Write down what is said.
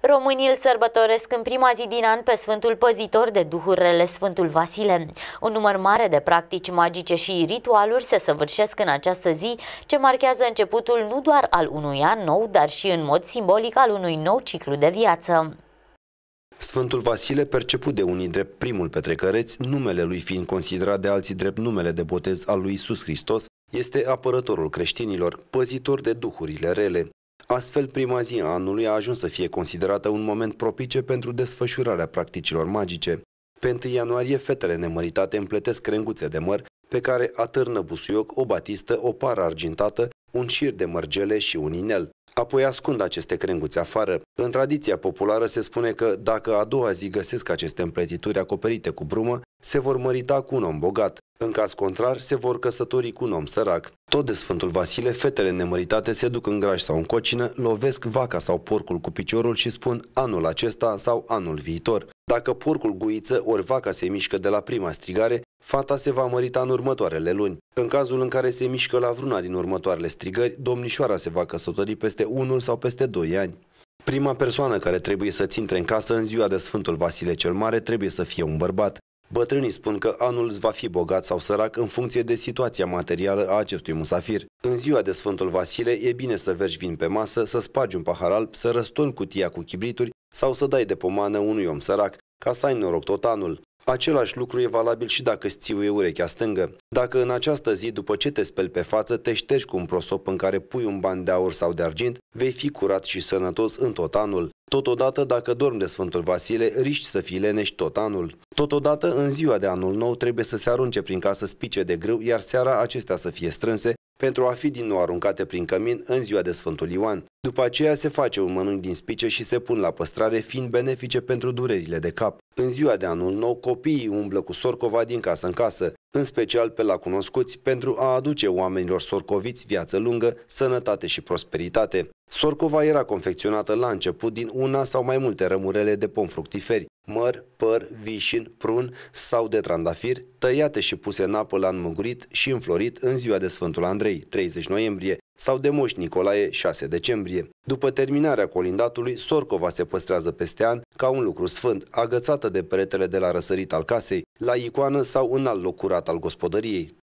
Românii îl sărbătoresc în prima zi din an pe Sfântul Păzitor de Duhurile Sfântul Vasile. Un număr mare de practici magice și ritualuri se săvârșesc în această zi, ce marchează începutul nu doar al unui an nou, dar și în mod simbolic al unui nou ciclu de viață. Sfântul Vasile, perceput de unii drept primul petrecăreț, numele lui fiind considerat de alții drept numele de botez al lui Iisus Hristos, este apărătorul creștinilor, păzitor de duhurile rele. Astfel, prima zi a anului a ajuns să fie considerată un moment propice pentru desfășurarea practicilor magice. Pe 1 ianuarie, fetele nemăritate împletesc crenguțe de măr pe care atârnă busuioc, o batistă, o pară argintată, un șir de mărgele și un inel. Apoi ascund aceste crenguțe afară. În tradiția populară se spune că dacă a doua zi găsesc aceste împletituri acoperite cu brumă, se vor mărita cu un om bogat. În caz contrar, se vor căsători cu un om sărac. Tot de Sfântul Vasile, fetele nemăritate se duc în graj sau în cocină, lovesc vaca sau porcul cu piciorul și spun anul acesta sau anul viitor. Dacă porcul guiță ori vaca se mișcă de la prima strigare, fata se va mărita în următoarele luni. În cazul în care se mișcă la vruna din următoarele strigări, domnișoara se va căsători peste unul sau peste doi ani. Prima persoană care trebuie să țintre în casă în ziua de Sfântul Vasile cel Mare trebuie să fie un bărbat. Bătrânii spun că anul îți va fi bogat sau sărac în funcție de situația materială a acestui musafir. În ziua de Sfântul Vasile e bine să vergi vin pe masă, să spargi un pahar alb, să răstorni cutia cu chibrituri sau să dai de pomană unui om sărac, ca să ai noroc tot anul. Același lucru e valabil și dacă îți țiuie urechea stângă. Dacă în această zi, după ce te speli pe față, te ștergi cu un prosop în care pui un ban de aur sau de argint, vei fi curat și sănătos în tot anul. Totodată, dacă dormi de Sfântul Vasile, riști să fii leneș tot anul. Totodată, în ziua de anul nou trebuie să se arunce prin casă spice de grâu, iar seara acestea să fie strânse pentru a fi din nou aruncate prin cămin în ziua de Sfântul Ioan. După aceea se face un mănânc din spice și se pun la păstrare, fiind benefice pentru durerile de cap. În ziua de anul nou, copiii umblă cu sorcova din casă în casă, în special pe la cunoscuți, pentru a aduce oamenilor sorcoviți viață lungă, sănătate și prosperitate. Sorcova era confecționată la început din una sau mai multe rămurele de pom fructiferi, măr, păr, vișin, prun sau de trandafir, tăiate și puse în apă la înmugurit și înflorit în ziua de Sfântul Andrei, 30 noiembrie, sau de Moș Nicolae 6 decembrie. După terminarea colindatului, Sorcova se păstrează peste an ca un lucru sfânt, agățată de peretele de la răsărit al casei, la icoană sau în alt loc curat al gospodăriei.